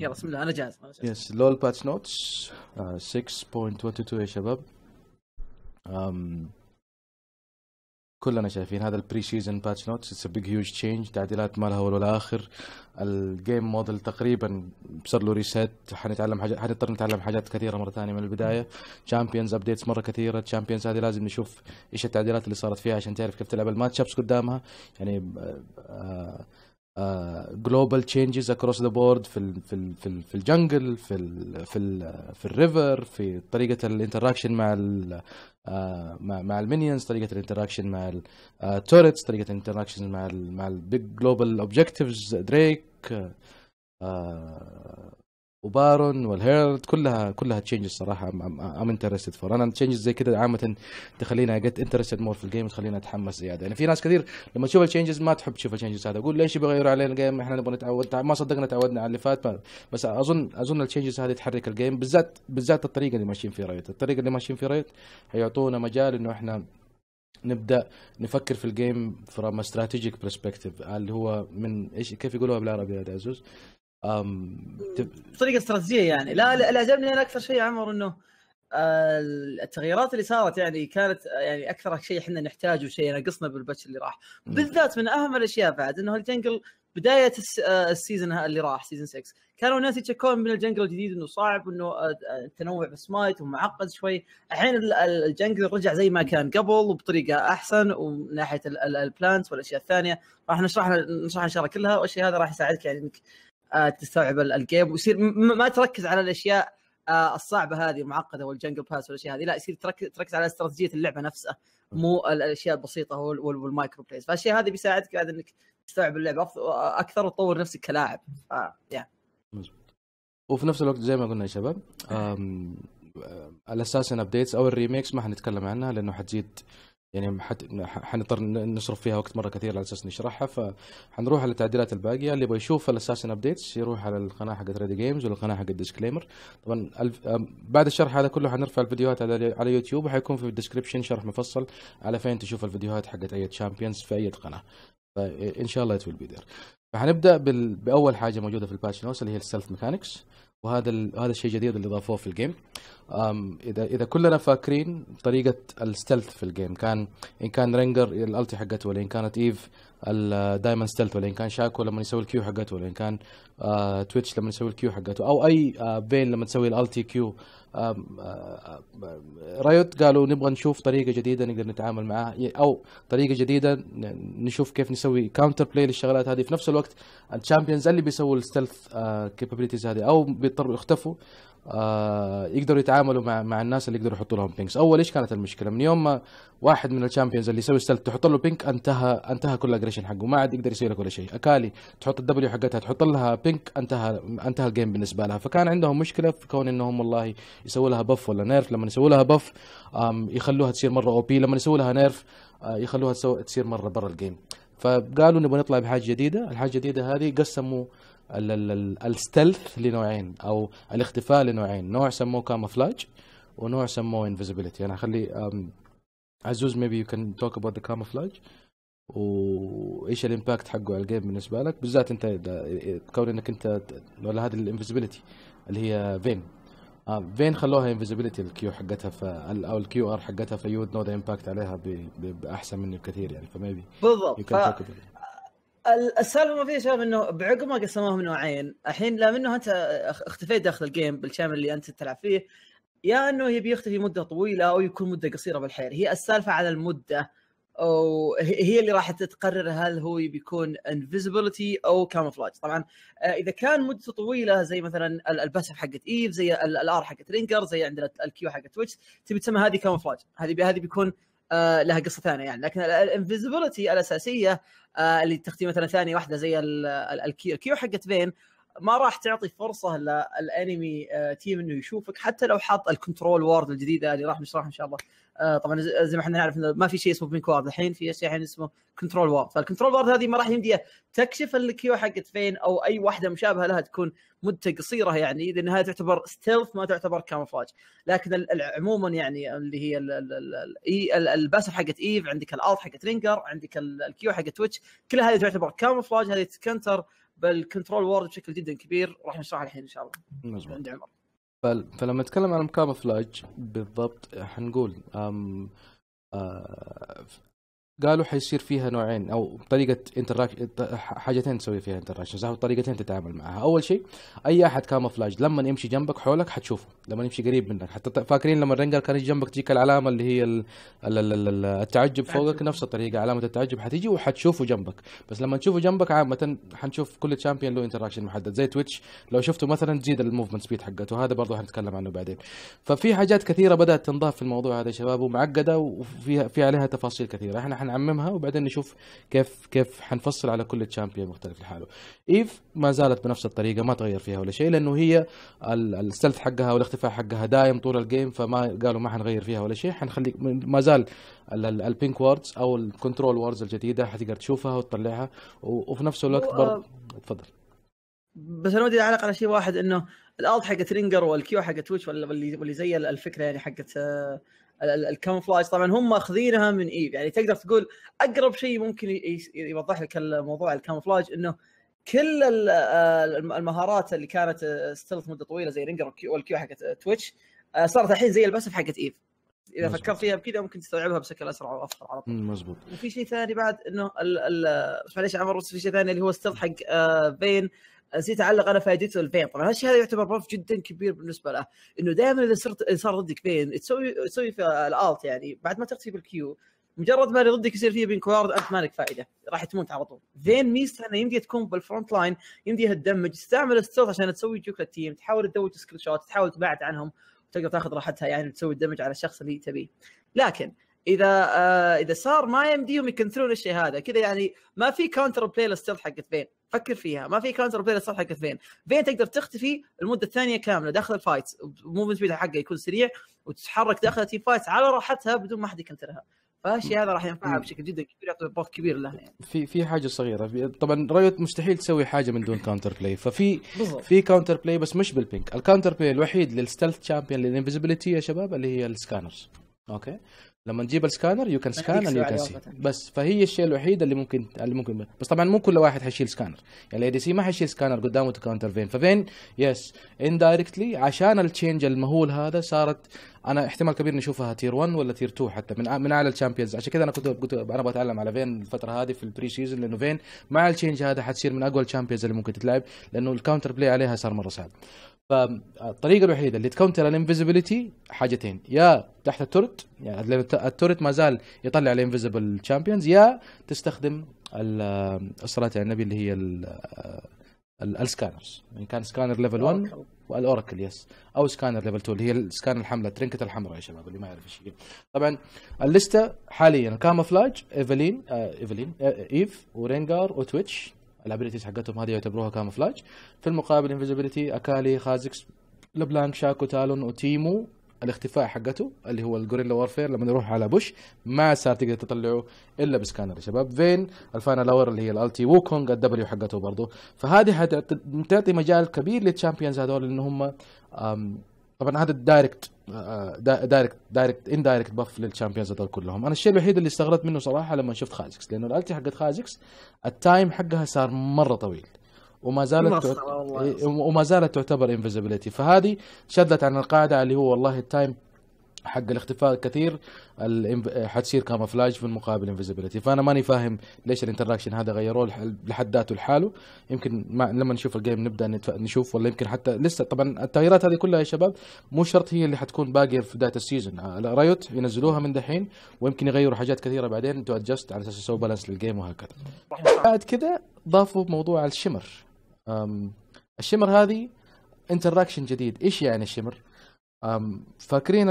يلا بسم الله انا جاهز يس لول باتش نوتس 6.22 يا شباب um, كلنا شايفين هذا البري سيزون باتش نوتس اتس بيج هيوج تشينج تعديلات ما لها ولا اخر الجيم موديل تقريبا صار له ريسيت حنتعلم حاجات حنضطر نتعلم حاجات كثيره مره ثانيه من البدايه تشامبيونز ابديتس مره كثيره تشامبيونز هذه لازم نشوف ايش التعديلات اللي صارت فيها عشان تعرف كيف تلعب الماتش ابس قدامها يعني آه, آه، جلوبال تشينجز اكروس ذا بورد في ال في في, ال في الجنجل في ال في ال في الريفر في طريقه الانتراكشن مع ال آه، مع مع المينيونز طريقه الانتراكشن مع التورتس آه، طريقه الانتراكشن مع ال مع البيج جلوبال اوبجكتيفز دريك وبارون والهيرد كلها كلها تشينجز صراحه ام انترستد فور انا تشينجز زي كذا عامه تخليني اجت انترستد مور في الجيم تخليني اتحمس زياده يعني في ناس كثير لما تشوف التشينجز ما تحب تشوف التشينجز هذا اقول ليش بيغيروا علينا الجيم احنا نبغى نتعود ما صدقنا تعودنا على اللي فات بس اظن اظن التشينجز هذه تحرك الجيم بالذات بالذات الطريقه اللي ماشيين فيها رايت الطريقه اللي ماشيين فيها رايت هيعطونا مجال انه احنا نبدا نفكر في الجيم فروم استراتيجيك برسبكتيف اللي هو من ايش كيف يقولوها بالعربي يا عزوز؟ أم... بطريقه استراتيجيه يعني لا اللي عجبني انا اكثر شيء عمر انه آه، التغييرات اللي صارت يعني كانت آه، يعني اكثر شيء احنا نحتاجه شيء نقصنا بالباتش اللي راح بالذات من اهم الاشياء بعد انه الجنجل بدايه آه، السيزون اللي راح سيزون 6 كانوا الناس يتشكون من الجنجل الجديد انه صعب انه التنوع بالسمايت ومعقد شوي الحين الجنجل رجع زي ما كان قبل وبطريقه احسن ومن ناحيه البلانت والاشياء الثانيه راح نشرح نشرح ان شاء الله كلها والشيء هذا راح يساعدك يعني انك آه، تستوعب الجيم ويصير ما تركز على الاشياء آه، الصعبه هذه المعقده والجنجل باس والاشياء هذه لا يصير تركز على استراتيجيه اللعبه نفسها مو الاشياء البسيطه والمايكرو بلايز فالشيء هذا بيساعدك بعد انك تستوعب اللعبه اكثر وتطور نفسك كلاعب ف وفي نفس الوقت زي ما قلنا يا شباب الاساسن ابديتس او الريميكس ما حنتكلم عنها لانه حتزيد يعني حت... حنضطر نصرف فيها وقت مره كثير على اساس نشرحها فحنروح على التعديلات الباقيه اللي يبغى يشوف الاساسن ابديتس يروح على القناه حقت ريدي جيمز والقناه حقت ديسكليمر طبعا الف... بعد الشرح هذا كله حنرفع الفيديوهات على على يوتيوب وحيكون في الديسكربشن شرح مفصل على فين تشوف الفيديوهات حقت اي تشامبيونز في اي قناه فان شاء الله يتويل بيدير فحنبدا بال... باول حاجه موجوده في الباتش نوتس اللي هي السيلف ميكانكس وهذا ال... هذا الشيء الجديد اللي ضافوه في الجيم اذا اذا كلنا فاكرين طريقه الستلث في الجيم كان ان كان رينجر الالتي حقته ولا ان كانت ايف دائما ستلث ولا ان كان شاكو لما يسوي الكيو حقته ولا ان كان آه تويتش لما يسوي الكيو حقته او اي آه بين لما تسوي الالتي كيو آه رايوت قالوا نبغى نشوف طريقه جديده نقدر نتعامل معها او طريقه جديده نشوف كيف نسوي كاونتر بلاي للشغلات هذه في نفس الوقت الشامبيونز اللي بيسووا الستلث كابابيلتيز آه، هذه او بيضطروا يختفوا آه، يقدروا يتعاملوا يتعاملوا مع مع الناس اللي يقدروا يحطوا لهم بينكس اول ايش كانت المشكله من يوم ما واحد من الشامبيونز اللي يسوي ستلت تحط له بينك انتهى انتهى كل الاجريشن حقه ما عاد يقدر يسوي لك ولا شيء اكالي تحط الدبليو حقتها تحط لها بينك انتهى انتهى الجيم بالنسبه لها فكان عندهم مشكله في كون انهم والله يسووا لها بف ولا نيرف لما يسووا لها بف يخلوها تصير مره او بي لما يسووا لها نيرف آه، يخلوها تصير مره برا الجيم فقالوا نبغى نطلع بحاجه جديده الحاجه الجديده هذه قسموا الستلث لنوعين او الاختفاء لنوعين نوع سموه كاموفلاج ونوع سموه انفيزيبيليتي انا اخلي عزوز ميبي يو كان توك اباوت ذا كاموفلاج وايش الامباكت حقه على الجيم بالنسبه لك بالذات انت كون انك انت ولا هذه الانفيزيبيليتي اللي هي فين فين خلوها انفيزيبيليتي الكيو حقتها ف او الكيو ار حقتها فيود نو ذا امباكت عليها باحسن مني بكثير يعني فميبي بالضبط السالفه ما فيها شباب انه ما قسموهم نوعين، الحين لا منه انت اختفيت داخل الجيم بالشامل اللي انت تلعب فيه يا انه يبي يختفي مده طويله او يكون مده قصيره بالحيل، هي السالفه على المده او هي اللي راح تقرر هل هو بيكون انفيزيبيليتي او كاموفلاج طبعا آه، اذا كان مدته طويله زي مثلا الباسف حقت ايف زي الار حقت رينجر زي عندنا الكيو حقت تويتش تبي تسمى هذه كاموفلاج هذه هذه بيكون آه، لها قصه ثانيه يعني لكن الانفيزيبلتي الاساسيه آه، اللي تختي مثلا ثانيه واحده زي الكيو حقت فين ما راح تعطي فرصه للانمي آه، تيم انه يشوفك حتى لو حاط الكنترول وورد الجديده اللي راح نشرحها ان شاء الله آه، طبعا زي ما احنا نعرف انه ما في شيء اسمه بينك وورد الحين في شيء الحين اسمه كنترول وورد فالكنترول وورد هذه ما راح يمديها تكشف الكيو حقت فين او اي واحده مشابهه لها تكون مدة قصيره يعني لانها تعتبر ستيلث ما تعتبر كاموفلاج لكن عموما يعني اللي هي الباسف حقت ايف عندك الالت حقت رينجر عندك الكيو حقت تويتش كل هذه تعتبر كاموفلاج هذه تكنتر بل وورد بشكل جدا كبير راح نشرحها الحين ان شاء الله مزبوط عند عمر فلما نتكلم عن الكاموفلاج بالضبط حنقول أم... آه قالوا حيصير فيها نوعين او طريقه انتراك حاجتين تسوي فيها انتراكشن او طريقتين تتعامل معها اول شيء اي احد كاموفلاج لما يمشي جنبك حولك حتشوفه لما يمشي قريب منك حتى فاكرين لما الرنجر كان يجي جنبك تجيك العلامه اللي هي التعجب فوقك نفس الطريقه علامه التعجب حتيجي وحتشوفه جنبك بس لما تشوفه جنبك عامه حنشوف كل تشامبيون له انتراكشن محدد زي تويتش لو شفته مثلا تزيد الموفمنت سبيد حقته هذا برضه حنتكلم عنه بعدين ففي حاجات كثيره بدات تنضاف في الموضوع هذا يا شباب ومعقده وفي في عليها تفاصيل كثيره احنا نعممها وبعدين نشوف كيف كيف حنفصل على كل تشامبيون مختلف لحاله ايف ما زالت بنفس الطريقه ما تغير فيها ولا شيء لانه هي الستلث حقها والاختفاء حقها دايم طول الجيم فما قالوا ما حنغير فيها ولا شيء حنخليك ما زال البينك ووردز او الكنترول ووردز الجديده حتقدر تشوفها وتطلعها وفي نفس الوقت برضه تفضل بس انا ودي اعلق على شيء واحد انه الالت حقت رينجر والكيو حقت تويتش واللي زي الفكره يعني حقت آه، الكامفلاج طبعا هم ماخذينها من ايف يعني تقدر تقول اقرب شيء ممكن يوضح لك الموضوع الكامفلاج انه كل المهارات اللي كانت ستيلث مده طويله زي رينجر والكيو حقت تويتش آه، صارت الحين زي البسف حقت ايف اذا مزبوط. فكرت فيها بكذا ممكن تستوعبها بشكل اسرع وافضل على طول مزبوط وفي شيء ثاني بعد انه ال ال معليش عمر بس في شيء ثاني اللي هو ستيلث حق بين آه، نسيت اعلق انا فائدته البين طبعا هالشيء هذا يعتبر بف جدا كبير بالنسبه له انه دائما اذا صرت صار ضدك بين تسوي تسوي في الالت يعني بعد ما تختفي بالكيو مجرد ما اللي ضدك يصير فيه بين كوارد انت مالك فائده راح تموت على طول فين ميزته انه يمدي تكون بالفرونت لاين يمدي تدمج تستعمل الستوت عشان تسوي جوك للتيم تحاول تدوج سكرين شوت تحاول تبعد عنهم وتقدر تاخذ راحتها يعني تسوي الدمج على الشخص اللي تبيه لكن اذا آه اذا صار ما يمديهم يكنترون الشيء هذا كذا يعني ما في كاونتر بلاي للستيل حقت فين فكر فيها ما في كاونتر بلاي للستيل حقت فين فين تقدر تختفي المده الثانيه كامله داخل الفايت موفمنت حقه يكون سريع وتتحرك داخل التيم فايتس على راحتها بدون ما حد يكنترها فالشيء هذا راح ينفعها بشكل جدا كبير يعطي بوك كبير لها يعني. في في حاجه صغيره طبعا رايت مستحيل تسوي حاجه من دون كاونتر بلاي ففي في كاونتر بلاي بس مش بالبينك الكاونتر بلاي الوحيد للستيلث تشامبيون للانفيزيبيليتي يا شباب اللي هي السكانرز اوكي لما نجيب السكانر يو كان سكان اند يو كان سي بس فهي الشيء الوحيد اللي ممكن اللي ممكن بس طبعا مو كل واحد حيشيل سكانر يعني الاي دي سي ما حيشيل سكانر قدامه تو كاونتر فين ففين يس yes. اندايركتلي عشان التشينج المهول هذا صارت انا احتمال كبير نشوفها تير 1 ولا تير 2 حتى من من اعلى الشامبيونز عشان كذا انا كنت قلت انا بتعلم على فين الفتره هذه في البري سيزون لانه فين مع التشينج هذا حتصير من اقوى الشامبيونز اللي ممكن تتلعب لانه الكاونتر بلاي عليها صار مره صعب فالطريقه الوحيده اللي تكونتر الانفيزيبيليتي حاجتين يا تحت التورت يعني التورت ما زال يطلع الانفيزيبل شامبيونز يا تستخدم الصلاه على النبي اللي هي السكانرز ان يعني كان سكانر ليفل 1 والاوراكل يس او سكانر ليفل 2 اللي هي السكان الحمراء ترنكت الحمراء يا شباب اللي ما يعرف ايش هي طبعا اللسته حاليا كاموفلاج ايفلين ايفلين آه، آه، ايف ورينجار وتويتش الابيلتيز حقتهم هذه يعتبروها كاموفلاج في المقابل انفيزيبيليتي اكالي خازكس لبلانك شاكو تالون وتيمو الاختفاء حقته اللي هو الجوريلا وارفير لما يروح على بوش ما صار تقدر تطلعه الا بسكانر يا شباب فين الفاينل اور اللي هي الالتي ووكونج الدبليو حقته برضه فهذه حتعطي مجال كبير للتشامبيونز هذول ان هم طبعا هذا الدايركت دايركت دايركت ان دايركت بف للشامبيونز هذول كلهم انا الشيء الوحيد اللي استغربت منه صراحه لما شفت خازكس لانه الالتي حقت خازكس التايم حقها صار مره طويل وما زالت تعت... إيه، وما زالت تعتبر انفيزيبيليتي فهذه شدت عن القاعده اللي هو والله التايم حق الاختفاء كثير حتصير كامفلاج في المقابل انفيزيبيليتي فانا ماني فاهم ليش الانتراكشن هذا غيروه لحد ذاته لحاله يمكن ما لما نشوف الجيم نبدا نتف... نشوف ولا يمكن حتى لسه طبعا التغييرات هذه كلها يا شباب مو شرط هي اللي حتكون باقيه في بدايه السيزون رايوت آه، ينزلوها من دحين ويمكن يغيروا حاجات كثيره بعدين تو ادجست على اساس يسووا بالانس للجيم وهكذا بعد كذا ضافوا موضوع الشمر الشمر هذه انتراكشن جديد ايش يعني الشمر فاكرين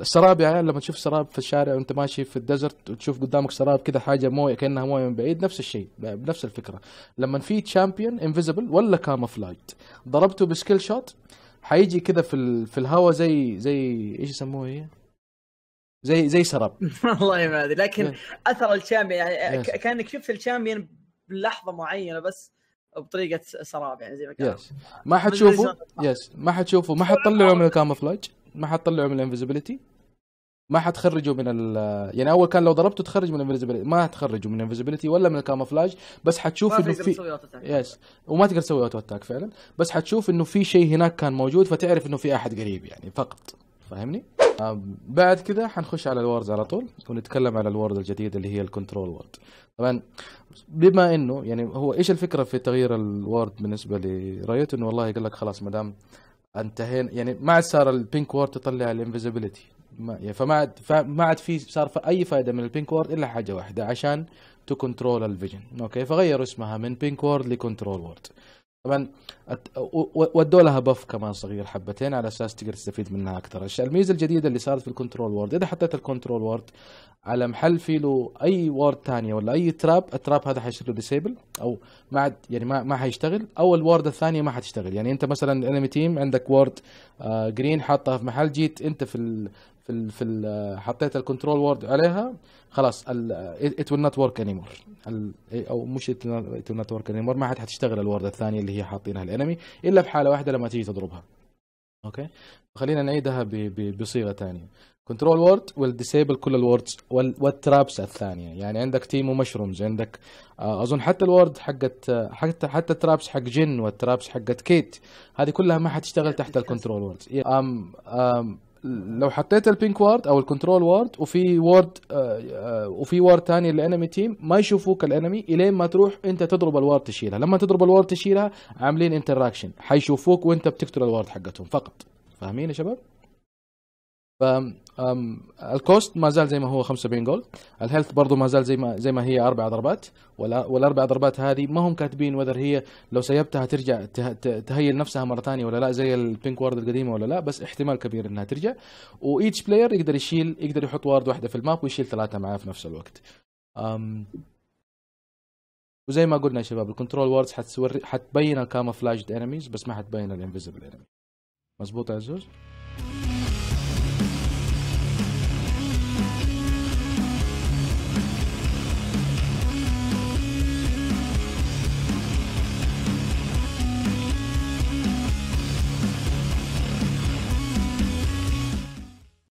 السراب يعني لما تشوف سراب في الشارع وانت ماشي في الديزرت وتشوف قدامك سراب كذا حاجه مويه كانها مويه من بعيد نفس الشيء بنفس الفكره لما في تشامبيون انفيزبل ولا كاموفلاجد ضربته بسكيل شوت حيجي كذا في ال... في الهواء زي زي ايش يسموه هي؟ زي زي سراب والله ما ادري لكن اثر الشامبيون يعني كانك شفت الشامبيون بلحظه معينه بس بطريقه سراب يعني زي ما كان يس ما حتشوفه يس ما حتشوفه ما حتطلعه من الكاموفلاج ما حتطلعه من الانفيزيبيليتي ما حتخرجه من ال يعني اول كان لو ضربته تخرج من الانفيزيبيليتي ما حتخرجه من الانفيزيبيليتي ولا من الكاموفلاج بس حتشوف انه في يس وما تقدر تسوي اوتو اتاك فعلا بس حتشوف انه في شيء هناك كان موجود فتعرف انه في احد قريب يعني فقط فاهمني؟ آه، بعد كذا حنخش على الوردز على طول ونتكلم على الورد الجديد اللي هي الكنترول وورد طبعا بما انه يعني هو ايش الفكره في تغيير الورد بالنسبه لرايت انه والله قال لك خلاص ما دام انتهينا يعني ما عاد صار البينك وورد تطلع الانفيزيبيليتي يعني فما عاد فما عاد في صار في اي فائده من البينك وورد الا حاجه واحده عشان تو كنترول الفيجن اوكي فغيروا اسمها من بينك وورد لكنترول وورد طبعا ودوا لها بف كمان صغير حبتين على اساس تقدر تستفيد منها اكثر الميزه الجديده اللي صارت في الكنترول وورد اذا حطيت الكنترول وورد على محل في له اي وورد ثانيه ولا اي تراب التراب هذا حيصير له ديسيبل او ما عاد يعني ما ما حيشتغل او الوورد الثانيه ما حتشتغل يعني انت مثلا انمي تيم عندك وورد آه جرين حاطها في محل جيت انت في في الـ في الـ حطيت الكنترول وورد عليها خلاص ات ويل نوت ورك انيمور او مش ات ويل نوت ورك انيمور ما عاد حتشتغل الورده الثانيه اللي هي حاطينها الانمي الا في حاله واحده لما تيجي تضربها اوكي خلينا نعيدها بصيغه ثانيه كنترول وورد ديسيبل كل الوردز والترابس الثانيه يعني عندك تيم ومشرومز عندك آه، اظن حتى الورد حقت حتى حتى الترابس حق جن والترابس حقت كيت هذه كلها ما حتشتغل تحت الكنترول وورد إيه، أم لو حطيت البينك وورد او الكنترول وورد وفي وورد آه، آه، وفي وورد ثاني للانمي تيم ما يشوفوك الانمي الين ما تروح انت تضرب الوورد تشيلها لما تضرب الوورد تشيلها عاملين انتراكشن حيشوفوك وانت بتقتل الوورد حقتهم فقط فاهمين يا شباب فالكوست ما زال زي ما هو 75 جولد الهيلث برضه ما زال زي ما زي ما هي اربع ضربات والاربع ضربات هذه ما هم كاتبين وذر هي لو سيبتها ترجع تهيل نفسها مره ثانيه ولا لا زي البينك وارد القديمه ولا لا بس احتمال كبير انها ترجع وايتش بلاير يقدر يشيل يقدر يحط وارد واحده في الماب ويشيل ثلاثه معاه في نفس الوقت وزي ما قلنا يا شباب الكنترول ووردز حتبين الكاموفلاجد انميز بس ما حتبين الانفيزبل انمي مزبوط يا عزوز؟